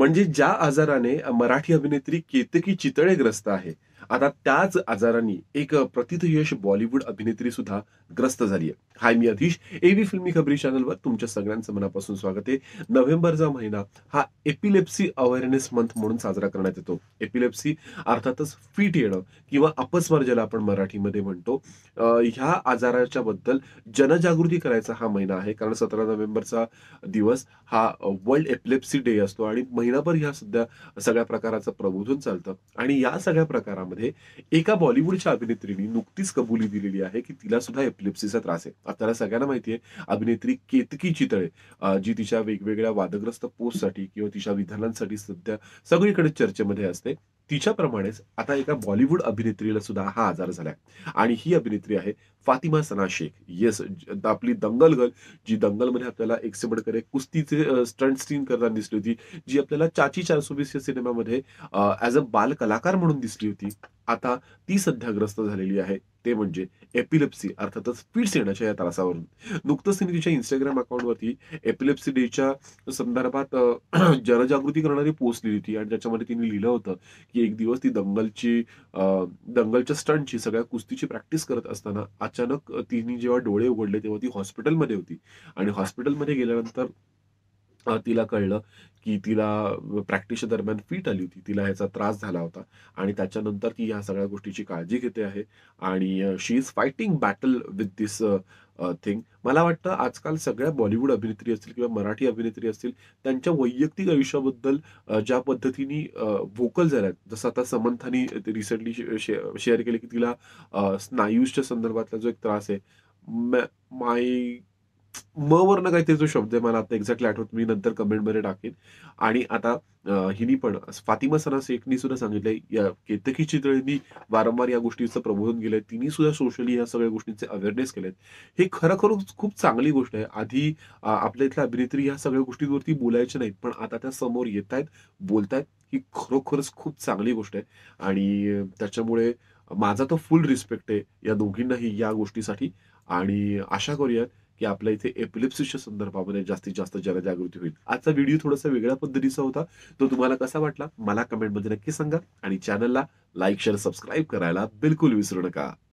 म्हणजे ज्या आजाराने मराठी अभिनेत्री केतकी चितळेग्रस्त आहे आता त्याच आजारांनी एक प्रतिथ यश बॉलिवूड अभिनेत्री सुद्धा ग्रस्त झाली आहे हाय मी अधीश एबी फिल्मी खबरी चॅनलवर तुमच्या सगळ्यांचं मनापासून स्वागत आहे नोव्हेंबरचा महिना हा एपिलेप्सी अवेअरनेस मंथ म्हणून साजरा करण्यात येतो एपिलेप्सी अर्थातच फिट येणं किंवा अपस्मार ज्याला आपण मराठीमध्ये म्हणतो ह्या आजाराच्या बद्दल जनजागृती करायचा हा महिना आहे कारण सतरा नोव्हेंबरचा दिवस हा वर्ल्ड एपिलेप्सी डे असतो आणि महिनाभर ह्या सुद्धा सगळ्या प्रकाराचं प्रबोधन चालतं आणि या सगळ्या प्रकारामध्ये यामध्ये एका बॉलिवूडच्या अभिनेत्रीने नुकतीच कबुली दिलेली आहे की तिला सुद्धा एपिलेप्सीचा त्रास आहे आपल्याला सगळ्यांना माहिती आहे अभिनेत्री केतकी चितळे जी तिच्या वेगवेगळ्या वादग्रस्त पोस्टसाठी किंवा तिच्या विधानांसाठी सध्या सगळीकडे चर्चेमध्ये असते तिच्याप्रमाणेच आता एका बॉलिवूड अभिनेत्रीला सुद्धा हा आजार झालाय आणि ही अभिनेत्री आहे फातिमा सना शेख येस आपली दंगल गर्ल जी दंगलमध्ये आपल्याला एक सेबडकर कुस्तीचे स्टंट सीन करताना दिसली होती जी आपल्याला चाची चारसोबीस या सिनेमामध्ये ऍज अ बाल कलाकार म्हणून दिसली होती आता ती सध्या ग्रस्त झालेली आहे ते म्हणजे एपिलेप्सी अर्थातच पिट्स येण्याच्या या त्रासावरून नुकतंच तिने तिच्या इंस्टाग्राम अकाउंटवरती एपिलेप्सी डेच्या संदर्भात जनजागृती करणारी पोस्ट लिहिली होती आणि त्याच्यामध्ये तिने लिहिलं होतं की एक दिवस ती दंगलची दंगलच्या स्टंटची सगळ्या कुस्तीची प्रॅक्टिस करत असताना अचानक तिने जेव्हा डोळे उघडले तेव्हा ती हॉस्पिटलमध्ये होती आणि हॉस्पिटलमध्ये गेल्यानंतर तिला कळलं की तिला प्रॅक्टिसच्या दरम्यान फिट आली होती तिला ह्याचा त्रास झाला होता आणि त्याच्यानंतर ती ह्या सगळ्या गोष्टीची काळजी घेते आहे आणि she is fighting battle with this thing मला वाटतं आजकाल सगळ्या बॉलिवूड अभिनेत्री असतील किंवा मराठी अभिनेत्री असतील त्यांच्या वैयक्तिक आयुष्याबद्दल ज्या पद्धतीने व्होकल झाल्यात जसं आता समंथानी रिसेंटली शेअर केले की तिला स्नायूजच्या संदर्भातला जो एक त्रास आहे माय म वरनं काहीतरी जो शब्द आहे मला आता एक्झॅक्टली आठवत मी नंतर कमेंटमध्ये टाकेन आणि आता हिनी पण फातिमा सना शेखनी सुद्धा सांगितलंय या केतकी चितळींनी वारंवार या गोष्टीचं प्रबोधन केलंय तिने सुद्धा सोशली या सगळ्या गोष्टींचे अवेअरनेस केलेत हे खरं खूप चांगली गोष्ट आहे आधी आपल्या इथल्या अभिनेत्री ह्या सगळ्या गोष्टींवरती बोलायचे नाहीत पण आता त्या समोर येत आहेत बोलतायत ही खरोखरच खूप चांगली गोष्ट आहे आणि त्याच्यामुळे माझा तर फुल रिस्पेक्ट आहे या दोघींनाही या गोष्टीसाठी आणि आशा करूयात की आपल्या इथे एपिलिप्सिसच्या संदर्भामध्ये जास्तीत जास्त जनजागृती होईल आजचा व्हिडिओ थोडासा वेगळ्या पद्धतीचा होता तो तुम्हाला कसा वाटला मला कमेंटमध्ये नक्की सांगा आणि चॅनलला लाईक शेअर सबस्क्राईब करायला बिलकुल विसरू नका